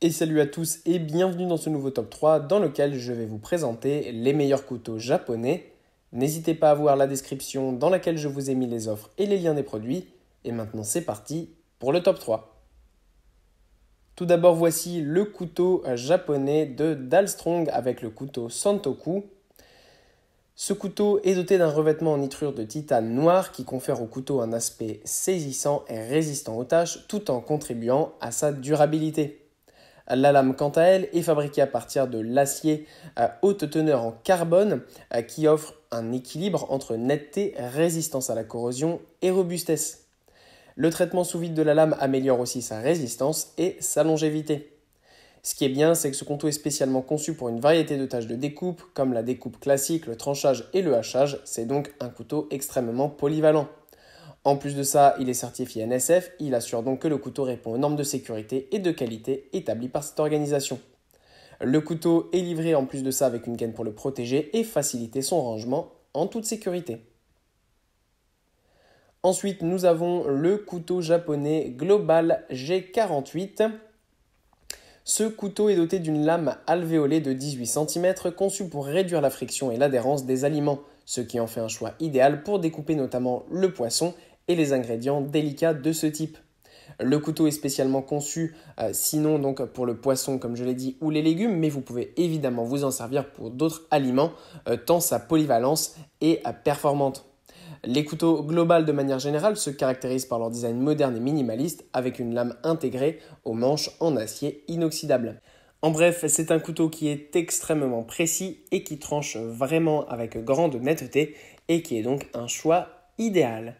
Et salut à tous et bienvenue dans ce nouveau top 3 dans lequel je vais vous présenter les meilleurs couteaux japonais. N'hésitez pas à voir la description dans laquelle je vous ai mis les offres et les liens des produits. Et maintenant c'est parti pour le top 3. Tout d'abord voici le couteau japonais de Dalstrong avec le couteau Santoku. Ce couteau est doté d'un revêtement en nitrure de titane noir qui confère au couteau un aspect saisissant et résistant aux taches tout en contribuant à sa durabilité. La lame, quant à elle, est fabriquée à partir de l'acier à haute teneur en carbone euh, qui offre un équilibre entre netteté, résistance à la corrosion et robustesse. Le traitement sous vide de la lame améliore aussi sa résistance et sa longévité. Ce qui est bien, c'est que ce contour est spécialement conçu pour une variété de tâches de découpe, comme la découpe classique, le tranchage et le hachage, c'est donc un couteau extrêmement polyvalent. En plus de ça, il est certifié NSF, il assure donc que le couteau répond aux normes de sécurité et de qualité établies par cette organisation. Le couteau est livré en plus de ça avec une gaine pour le protéger et faciliter son rangement en toute sécurité. Ensuite, nous avons le couteau japonais Global G48. Ce couteau est doté d'une lame alvéolée de 18 cm conçue pour réduire la friction et l'adhérence des aliments, ce qui en fait un choix idéal pour découper notamment le poisson et les ingrédients délicats de ce type. Le couteau est spécialement conçu, euh, sinon donc pour le poisson comme je l'ai dit, ou les légumes, mais vous pouvez évidemment vous en servir pour d'autres aliments, euh, tant sa polyvalence est euh, performante. Les couteaux globales de manière générale se caractérisent par leur design moderne et minimaliste, avec une lame intégrée aux manches en acier inoxydable. En bref, c'est un couteau qui est extrêmement précis et qui tranche vraiment avec grande netteté et qui est donc un choix idéal.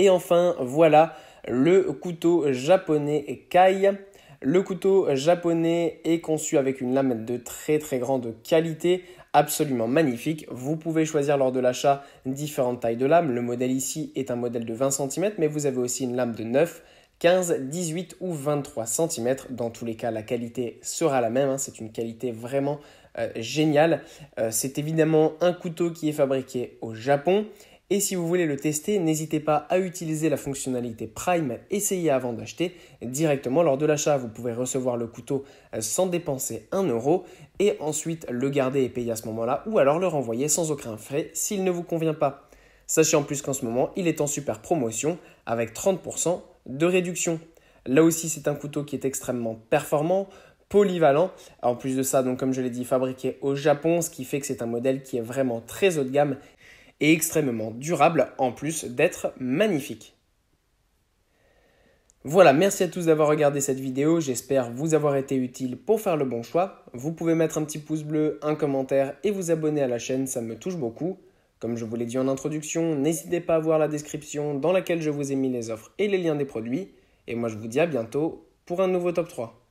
Et enfin, voilà le couteau japonais Kai. Le couteau japonais est conçu avec une lame de très très grande qualité, absolument magnifique. Vous pouvez choisir lors de l'achat différentes tailles de lame. Le modèle ici est un modèle de 20 cm, mais vous avez aussi une lame de 9, 15, 18 ou 23 cm. Dans tous les cas, la qualité sera la même. Hein. C'est une qualité vraiment euh, géniale. Euh, c'est évidemment un couteau qui est fabriqué au Japon et si vous voulez le tester, n'hésitez pas à utiliser la fonctionnalité Prime Essayez avant d'acheter directement lors de l'achat. Vous pouvez recevoir le couteau euh, sans dépenser 1 euro et ensuite le garder et payer à ce moment-là ou alors le renvoyer sans aucun frais s'il ne vous convient pas. Sachez en plus qu'en ce moment, il est en super promotion avec 30% de réduction. Là aussi, c'est un couteau qui est extrêmement performant, polyvalent. En plus de ça, donc comme je l'ai dit, fabriqué au Japon, ce qui fait que c'est un modèle qui est vraiment très haut de gamme et extrêmement durable en plus d'être magnifique. Voilà, merci à tous d'avoir regardé cette vidéo, j'espère vous avoir été utile pour faire le bon choix. Vous pouvez mettre un petit pouce bleu, un commentaire et vous abonner à la chaîne, ça me touche beaucoup. Comme je vous l'ai dit en introduction, n'hésitez pas à voir la description dans laquelle je vous ai mis les offres et les liens des produits. Et moi je vous dis à bientôt pour un nouveau top 3.